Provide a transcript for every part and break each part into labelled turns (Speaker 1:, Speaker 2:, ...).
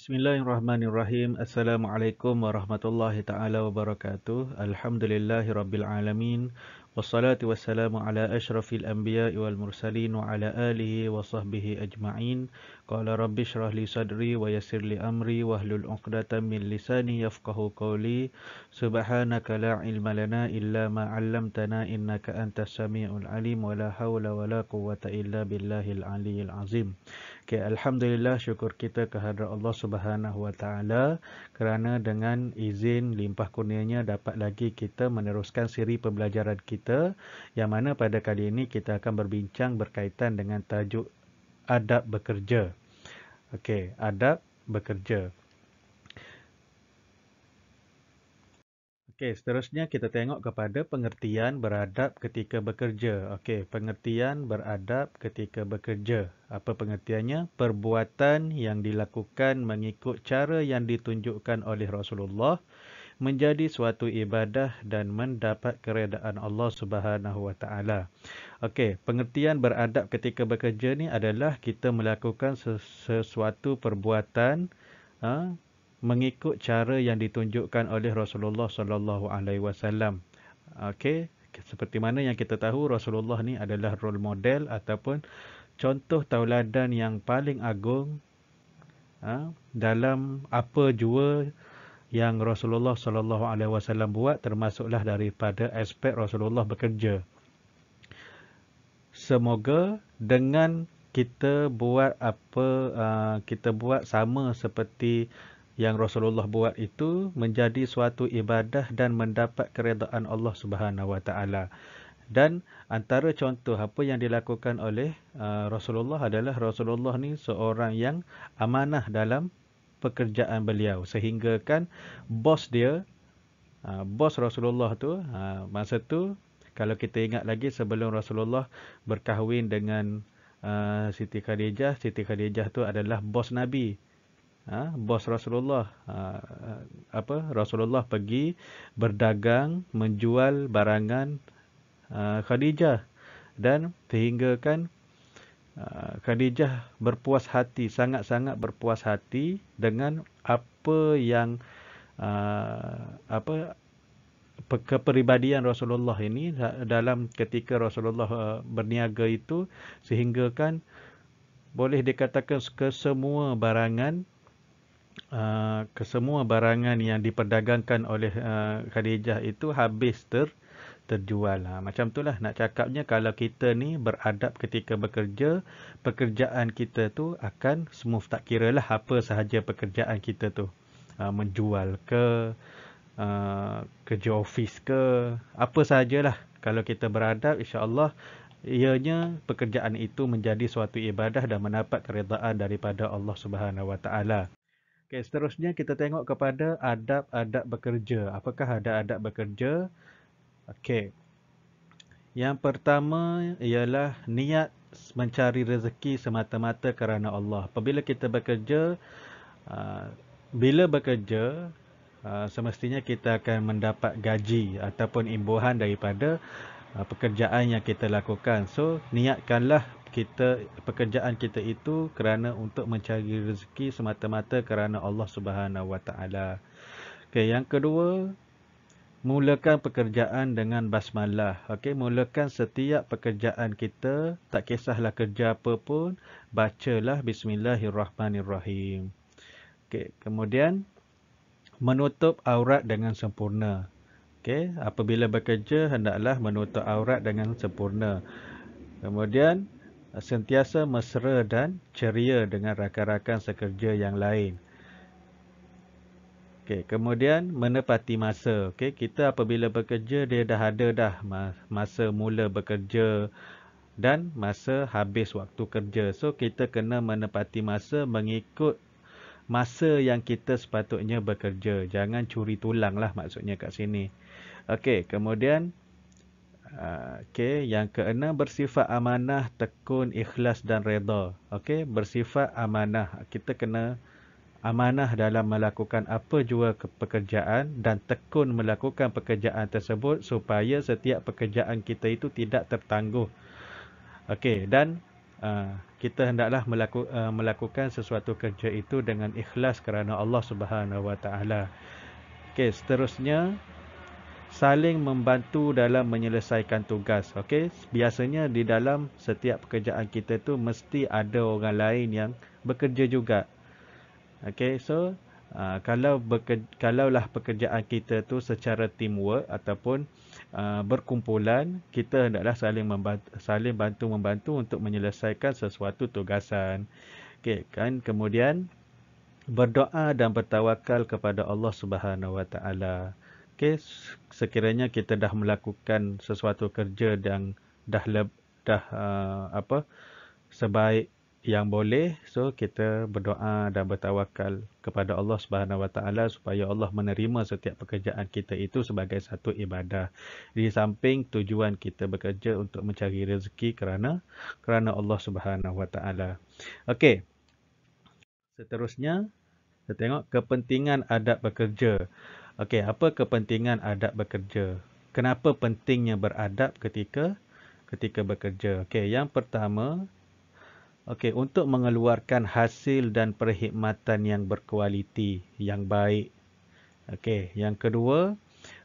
Speaker 1: Bismillahirrahmanirrahim. Assalamualaikum warahmatullahi taala wabarakatuh. Alhamdulillahirabbil alamin. Wassalatu wassalamu ala asyrafil anbiya wal mursalin wa ala alihi wa sahbihi ajma'in. Qala rabbi shrah li sadri wa yassir li amri wa hlul 'uqdatam min lisani yafqahu qawli. Subhanaka la ilma lana illa ma 'allamtana innaka antas samiul alim wa la hawla wa la quwwata illa billahil aliyyil azim. Okay, alhamdulillah syukur kita kehadrat Allah Subhanahu Wa kerana dengan izin limpah kurnianya dapat lagi kita meneruskan siri pembelajaran kita yang mana pada kali ini kita akan berbincang berkaitan dengan tajuk adab bekerja. Okey, adab bekerja. Okey, seterusnya kita tengok kepada pengertian beradab ketika bekerja. Okey, pengertian beradab ketika bekerja. Apa pengertiannya? Perbuatan yang dilakukan mengikut cara yang ditunjukkan oleh Rasulullah menjadi suatu ibadah dan mendapat keredaan Allah Subhanahu Wa Taala. Okey, pengertian beradab ketika bekerja ni adalah kita melakukan sesuatu perbuatan ha, mengikut cara yang ditunjukkan oleh Rasulullah sallallahu alaihi wasallam. Okey, seperti mana yang kita tahu Rasulullah ni adalah role model ataupun contoh tauladan yang paling agung ha, dalam apa jua yang Rasulullah sallallahu alaihi wasallam buat termasuklah daripada aspek Rasulullah bekerja. Semoga dengan kita buat apa uh, kita buat sama seperti yang Rasulullah buat itu menjadi suatu ibadah dan mendapat keredaan Allah Subhanahu Wa Taala. Dan antara contoh apa yang dilakukan oleh uh, Rasulullah adalah Rasulullah ni seorang yang amanah dalam pekerjaan beliau sehingga kan bos dia uh, bos Rasulullah tu uh, masa tu kalau kita ingat lagi sebelum Rasulullah berkahwin dengan Siti Khadijah, Siti Khadijah tu adalah bos Nabi ha, bos Rasulullah ha, apa Rasulullah pergi berdagang menjual barangan ha, Khadijah dan sehinggakan uh, Khadijah berpuas hati sangat-sangat berpuas hati dengan apa yang uh, apa kepribadian Rasulullah ini dalam ketika Rasulullah uh, berniaga itu sehinggakan boleh dikatakan kesemua barangan uh, kesemua barangan yang diperdagangkan oleh uh, Khadijah itu habis ter terjual. Ah, lah. macam itulah nak cakapnya kalau kita ni beradab ketika bekerja, pekerjaan kita tu akan smooth tak kira lah apa sahaja pekerjaan kita tu. Ha, menjual ke, uh, kerja ofis ke, apa sahajalah. Kalau kita beradab insyaAllah ianya pekerjaan itu menjadi suatu ibadah dan mendapat keredaan daripada Allah Subhanahu Wa Taala. Okay, seterusnya kita tengok kepada adab-adab bekerja. Apakah ada adab bekerja? Okey. Yang pertama ialah niat mencari rezeki semata-mata kerana Allah. Apabila kita bekerja, uh, bila bekerja, uh, semestinya kita akan mendapat gaji ataupun imbuhan daripada uh, pekerjaan yang kita lakukan. So, niatkanlah kita pekerjaan kita itu kerana untuk mencari rezeki semata-mata kerana Allah Subhanahu Wa Taala. Okey, yang kedua mulakan pekerjaan dengan basmalah. Okey, mulakan setiap pekerjaan kita, tak kisahlah kerja apa pun, bacalah bismillahirrahmanirrahim. Okey, kemudian menutup aurat dengan sempurna. Okey, apabila bekerja hendaklah menutup aurat dengan sempurna. Kemudian Eh, sentiasa mesra dan ceria dengan rakan-rakan sekerja yang lain. Okay, kemudian menepati masa. Okay, kita apabila bekerja dia dah ada dah masa mula bekerja dan masa habis waktu kerja. So kita kena menepati masa mengikut masa yang kita sepatutnya bekerja. Jangan curi tulang lah maksudnya kat sini. Okay, kemudian Okey, yang keenam bersifat amanah, tekun, ikhlas dan redha. Okey, bersifat amanah. Kita kena amanah dalam melakukan apa jua pekerjaan dan tekun melakukan pekerjaan tersebut supaya setiap pekerjaan kita itu tidak tertangguh. Okey, dan uh, kita hendaklah melaku, uh, melakukan sesuatu kerja itu dengan ikhlas kerana Allah Subhanahu Wa Taala. Okey, seterusnya saling membantu dalam menyelesaikan tugas. Okey, biasanya di dalam setiap pekerjaan kita tu mesti ada orang lain yang bekerja juga. Okey, so uh, kalau kalaulah pekerjaan kita tu secara teamwork ataupun uh, berkumpulan, kita hendaklah saling membantu, saling bantu membantu untuk menyelesaikan sesuatu tugasan. Okey, kan kemudian berdoa dan bertawakal kepada Allah Subhanahu Wa Taala okey sekiranya kita dah melakukan sesuatu kerja yang dah leb, dah uh, apa sebaik yang boleh so kita berdoa dan bertawakal kepada Allah Subhanahu Wa Taala supaya Allah menerima setiap pekerjaan kita itu sebagai satu ibadah di samping tujuan kita bekerja untuk mencari rezeki kerana kerana Allah Subhanahu Wa Taala okey seterusnya kita tengok kepentingan adab bekerja Okey, apa kepentingan adab bekerja? Kenapa pentingnya beradab ketika ketika bekerja? Okey, yang pertama, okey, untuk mengeluarkan hasil dan perkhidmatan yang berkualiti, yang baik. Okey, yang kedua,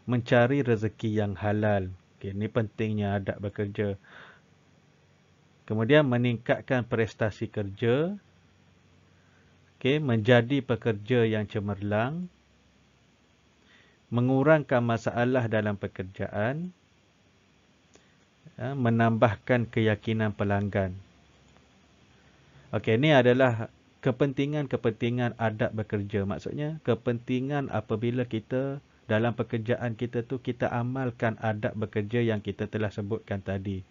Speaker 1: mencari rezeki yang halal. Okey, ni pentingnya adab bekerja. Kemudian meningkatkan prestasi kerja. Okey, menjadi pekerja yang cemerlang, mengurangkan masalah dalam pekerjaan, ya, menambahkan keyakinan pelanggan. Okey, ini adalah kepentingan-kepentingan adab bekerja. Maksudnya, kepentingan apabila kita dalam pekerjaan kita tu kita amalkan adab bekerja yang kita telah sebutkan tadi.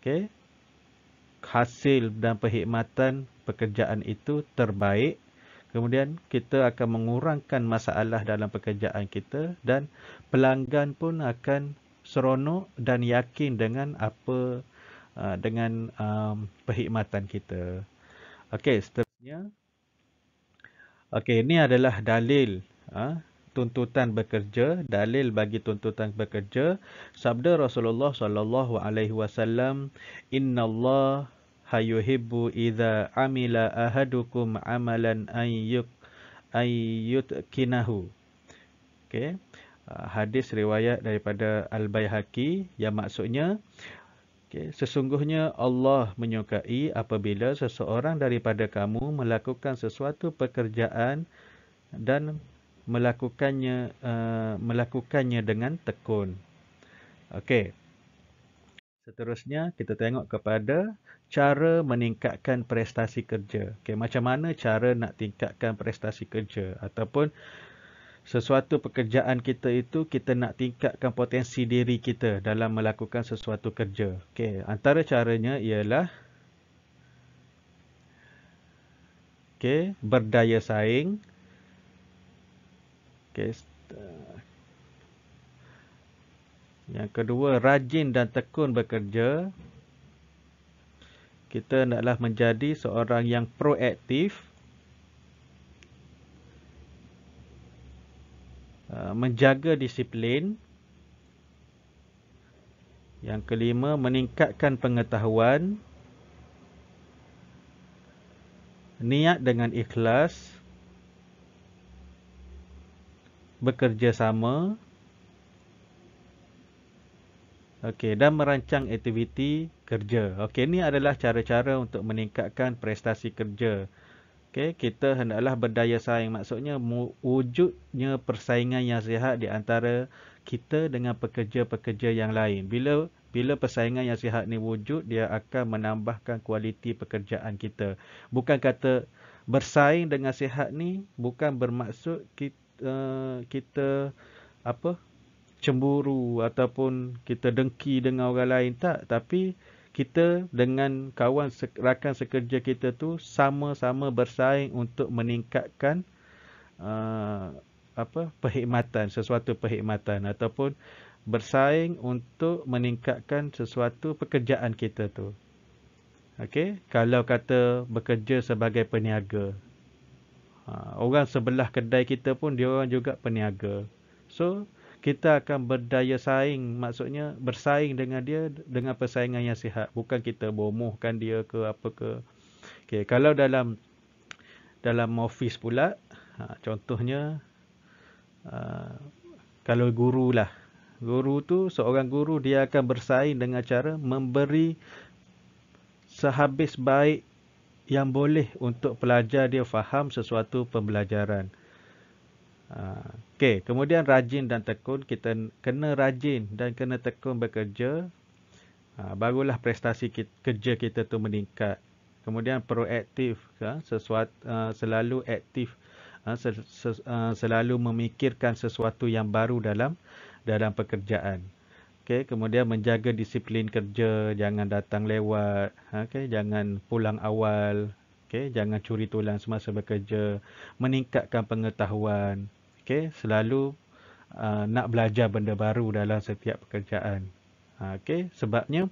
Speaker 1: Okey. Hasil dan perkhidmatan pekerjaan itu terbaik Kemudian kita akan mengurangkan masalah dalam pekerjaan kita dan pelanggan pun akan seronok dan yakin dengan apa uh, dengan um, perkhidmatan kita. Okey, seterusnya. Okey, ini adalah dalil uh, tuntutan bekerja, dalil bagi tuntutan bekerja. Sabda Rasulullah sallallahu alaihi wasallam, "Innallaha hayuhibbu idza amila ahadukum amalan ayyuk ayyut kinahu okey ah, hadis riwayat daripada al baihaqi yang maksudnya okay, sesungguhnya Allah menyukai apabila seseorang daripada kamu melakukan sesuatu pekerjaan dan melakukannya uh, melakukannya dengan tekun okey Seterusnya, kita tengok kepada cara meningkatkan prestasi kerja. Okay, macam mana cara nak tingkatkan prestasi kerja ataupun sesuatu pekerjaan kita itu kita nak tingkatkan potensi diri kita dalam melakukan sesuatu kerja. Okay, antara caranya ialah okay, berdaya saing. Okay, yang kedua, rajin dan tekun bekerja. Kita naklah menjadi seorang yang proaktif. Ah, menjaga disiplin. Yang kelima, meningkatkan pengetahuan. Niat dengan ikhlas. Bekerjasama. Bekerjasama. Okey, dan merancang aktiviti kerja. Okey, ini adalah cara-cara untuk meningkatkan prestasi kerja. Okey, kita hendaklah berdaya saing. Maksudnya wujudnya persaingan yang sihat di antara kita dengan pekerja-pekerja yang lain. Bila bila persaingan yang sihat ni wujud, dia akan menambahkan kualiti pekerjaan kita. Bukan kata bersaing dengan sihat ni bukan bermaksud kita, eh, kita apa? cemburu ataupun kita dengki dengan orang lain tak tapi kita dengan kawan rakan sekerja kita tu sama-sama bersaing untuk meningkatkan uh, apa perkhidmatan sesuatu perkhidmatan ataupun bersaing untuk meningkatkan sesuatu pekerjaan kita tu. Okey, kalau kata bekerja sebagai peniaga. Uh, orang sebelah kedai kita pun dia orang juga peniaga. So, kita akan berdaya saing maksudnya bersaing dengan dia dengan persaingan yang sihat bukan kita bomohkan dia ke apa ke okey kalau dalam dalam office pula ha, contohnya uh, kalau guru lah guru tu seorang guru dia akan bersaing dengan cara memberi sehabis baik yang boleh untuk pelajar dia faham sesuatu pembelajaran ha, Okey, kemudian rajin dan tekun. Kita kena rajin dan kena tekun bekerja. Ha, barulah prestasi kita, kerja kita tu meningkat. Kemudian proaktif. Ha, sesuatu, uh, ha, selalu aktif. Ha, se, se, uh, ha, selalu memikirkan sesuatu yang baru dalam dalam pekerjaan. Okey, kemudian menjaga disiplin kerja. Jangan datang lewat. Ha, Okey, jangan pulang awal. Okey, jangan curi tulang semasa bekerja. Meningkatkan pengetahuan okay, selalu uh, nak belajar benda baru dalam setiap pekerjaan. Ha, uh, okay, sebabnya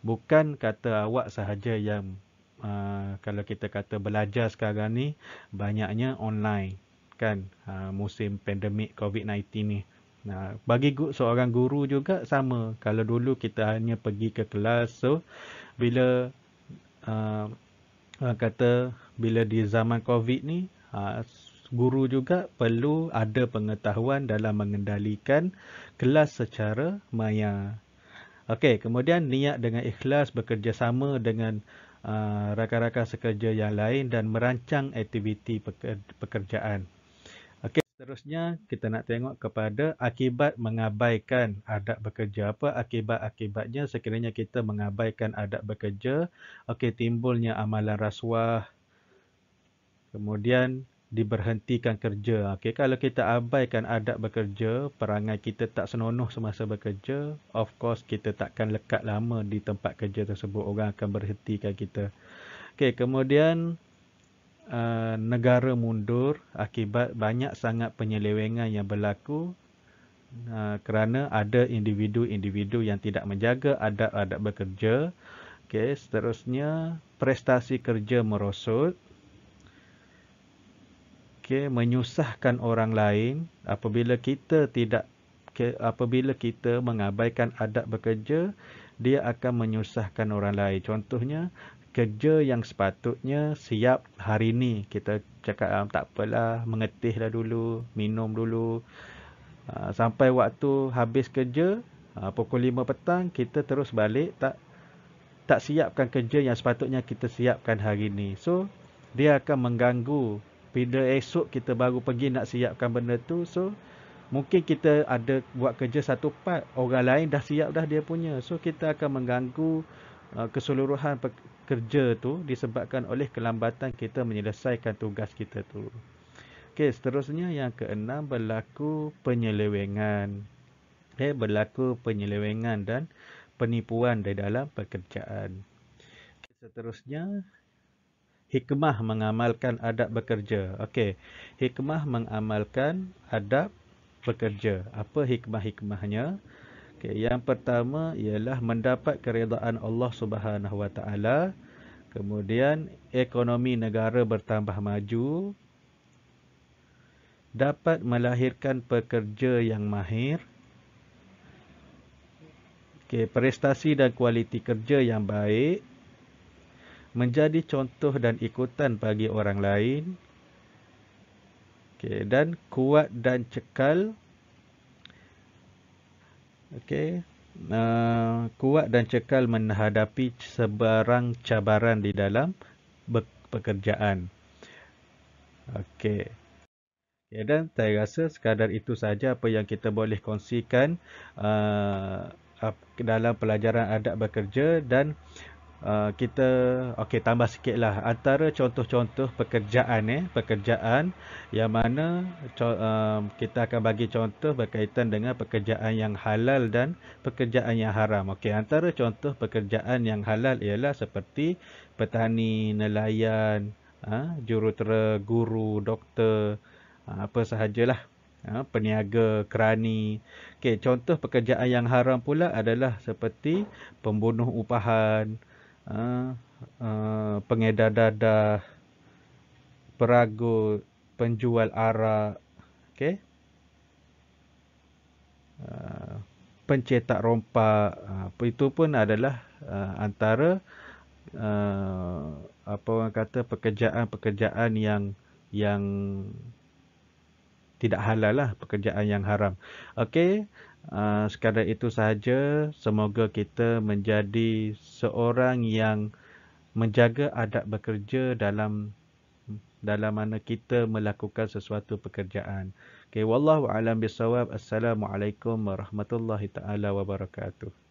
Speaker 1: bukan kata awak sahaja yang uh, kalau kita kata belajar sekarang ni banyaknya online kan uh, musim pandemik COVID-19 ni. Nah, bagi seorang guru juga sama. Kalau dulu kita hanya pergi ke kelas, so bila uh, kata bila di zaman COVID ni, uh, guru juga perlu ada pengetahuan dalam mengendalikan kelas secara maya. Okey, kemudian niat dengan ikhlas bekerjasama dengan uh, rakan-rakan uh, sekerja yang lain dan merancang aktiviti pekerjaan. Okey, seterusnya kita nak tengok kepada akibat mengabaikan adab bekerja. Apa akibat-akibatnya sekiranya kita mengabaikan adab bekerja? Okey, timbulnya amalan rasuah. Kemudian diberhentikan kerja. Ha, Okey, kalau kita abaikan adab bekerja, perangai kita tak senonoh semasa bekerja, of course kita takkan lekat lama di tempat kerja tersebut. Orang akan berhentikan kita. Okey, kemudian uh, negara mundur akibat banyak sangat penyelewengan yang berlaku uh, kerana ada individu-individu yang tidak menjaga adab-adab bekerja. Okey, seterusnya prestasi kerja merosot okay, menyusahkan orang lain apabila kita tidak apabila kita mengabaikan adab bekerja dia akan menyusahkan orang lain contohnya kerja yang sepatutnya siap hari ini, kita cakap ah, tak apalah mengetihlah dulu minum dulu ah, sampai waktu habis kerja ah, pukul 5 petang kita terus balik tak tak siapkan kerja yang sepatutnya kita siapkan hari ini. so dia akan mengganggu bila esok kita baru pergi nak siapkan benda tu so mungkin kita ada buat kerja satu part orang lain dah siap dah dia punya so kita akan mengganggu uh, keseluruhan pe- kerja tu disebabkan oleh kelambatan kita menyelesaikan tugas kita tu Okey, seterusnya yang keenam berlaku penyelewengan. Okay, eh, berlaku penyelewengan dan penipuan di dalam pekerjaan. Seterusnya hikmah mengamalkan adab bekerja. Okey, hikmah mengamalkan adab bekerja. Apa hikmah-hikmahnya? Okey, yang pertama ialah mendapat keredaan Allah Subhanahu Wa Taala. Kemudian ekonomi negara bertambah maju dapat melahirkan pekerja yang mahir. Okey, prestasi dan kualiti kerja yang baik menjadi contoh dan ikutan bagi orang lain. Okey, dan kuat dan cekal. Okey. Uh, kuat dan cekal menghadapi sebarang cabaran di dalam pekerjaan. Okey. Ya, dan saya rasa sekadar itu saja apa yang kita boleh kongsikan uh, dalam pelajaran adab bekerja dan uh, Uh, kita okey tambah sikit lah antara contoh-contoh pekerjaan eh pekerjaan yang mana co- uh, kita akan bagi contoh berkaitan dengan pekerjaan yang halal dan pekerjaan yang haram okey antara contoh pekerjaan yang halal ialah seperti petani nelayan uh, jurutera guru doktor uh, apa sahajalah uh, peniaga kerani okey contoh pekerjaan yang haram pula adalah seperti pembunuh upahan pengedar dadah, peragu, penjual arak, okay, Uh, ah, pencetak rompak, uh, ah, itu pun adalah uh, antara uh, apa orang kata pekerjaan-pekerjaan yang yang tidak halal lah pekerjaan yang haram. Okey, uh, sekadar itu sahaja. Semoga kita menjadi seorang yang menjaga adab bekerja dalam dalam mana kita melakukan sesuatu pekerjaan. Okey, wallahu alam bisawab. Assalamualaikum warahmatullahi taala wabarakatuh.